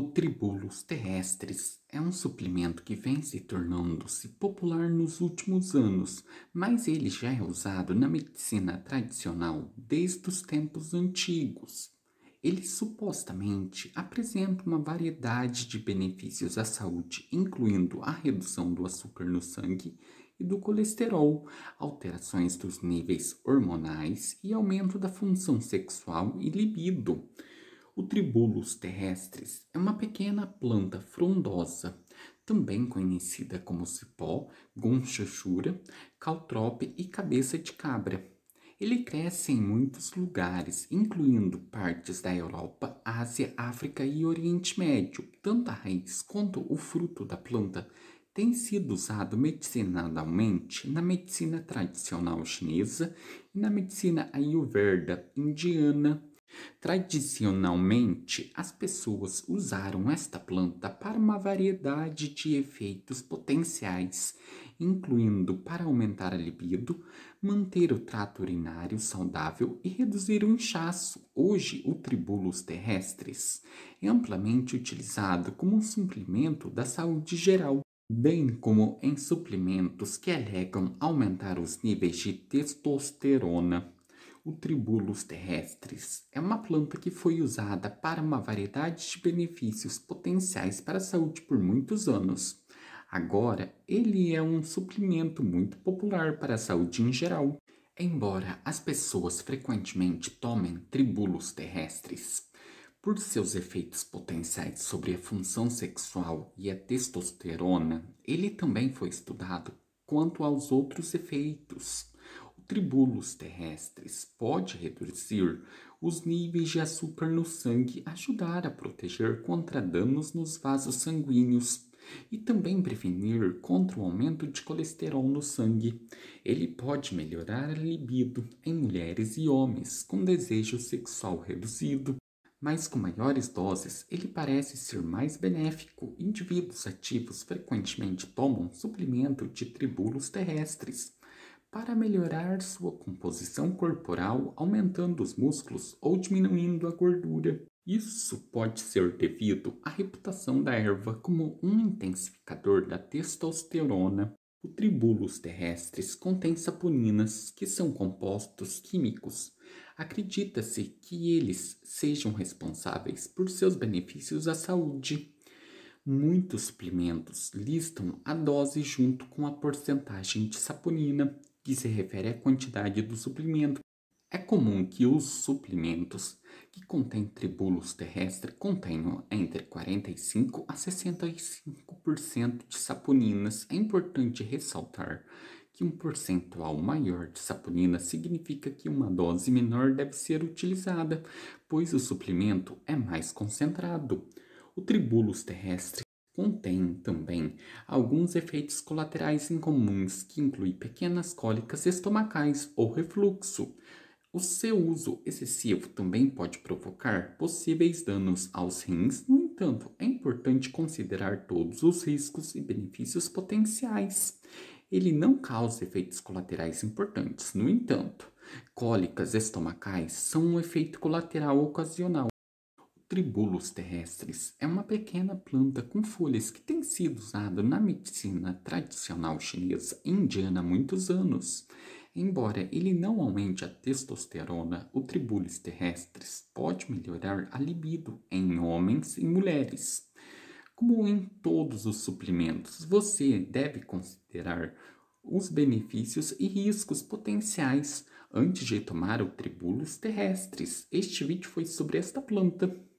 O Tribulus terrestres é um suplemento que vem se tornando-se popular nos últimos anos, mas ele já é usado na medicina tradicional desde os tempos antigos. Ele supostamente apresenta uma variedade de benefícios à saúde, incluindo a redução do açúcar no sangue e do colesterol, alterações dos níveis hormonais e aumento da função sexual e libido. O tribulus terrestre é uma pequena planta frondosa, também conhecida como cipó, chura, caltrope e cabeça de cabra. Ele cresce em muitos lugares, incluindo partes da Europa, Ásia, África e Oriente Médio. Tanto a raiz quanto o fruto da planta tem sido usado medicinalmente na medicina tradicional chinesa e na medicina ayurveda indiana Tradicionalmente, as pessoas usaram esta planta para uma variedade de efeitos potenciais, incluindo para aumentar a libido, manter o trato urinário saudável e reduzir o inchaço, hoje o tribulus terrestres, é amplamente utilizado como um suplemento da saúde geral bem como em suplementos que alegam aumentar os níveis de testosterona. O tribulus terrestris é uma planta que foi usada para uma variedade de benefícios potenciais para a saúde por muitos anos. Agora, ele é um suplemento muito popular para a saúde em geral. Embora as pessoas frequentemente tomem tribulus terrestres por seus efeitos potenciais sobre a função sexual e a testosterona, ele também foi estudado quanto aos outros efeitos tribulos terrestres pode reduzir os níveis de açúcar no sangue, ajudar a proteger contra danos nos vasos sanguíneos e também prevenir contra o aumento de colesterol no sangue. Ele pode melhorar a libido em mulheres e homens com desejo sexual reduzido, mas com maiores doses ele parece ser mais benéfico. Indivíduos ativos frequentemente tomam suplemento de tribulos terrestres para melhorar sua composição corporal, aumentando os músculos ou diminuindo a gordura. Isso pode ser devido à reputação da erva como um intensificador da testosterona. O tribulus terrestres contém saponinas, que são compostos químicos. Acredita-se que eles sejam responsáveis por seus benefícios à saúde. Muitos suplementos listam a dose junto com a porcentagem de saponina, que se refere à quantidade do suplemento. É comum que os suplementos que contêm tribulos terrestre contenham entre 45 a 65% de saponinas. É importante ressaltar que um percentual maior de saponina significa que uma dose menor deve ser utilizada, pois o suplemento é mais concentrado. O tribulus terrestre contém também alguns efeitos colaterais incomuns, que incluem pequenas cólicas estomacais ou refluxo. O seu uso excessivo também pode provocar possíveis danos aos rins, no entanto, é importante considerar todos os riscos e benefícios potenciais. Ele não causa efeitos colaterais importantes, no entanto, cólicas estomacais são um efeito colateral ocasional. Tribulus terrestres é uma pequena planta com folhas que tem sido usada na medicina tradicional chinesa e indiana há muitos anos. Embora ele não aumente a testosterona, o Tribulus terrestres pode melhorar a libido em homens e mulheres. Como em todos os suplementos, você deve considerar os benefícios e riscos potenciais antes de tomar o Tribulus terrestres. Este vídeo foi sobre esta planta.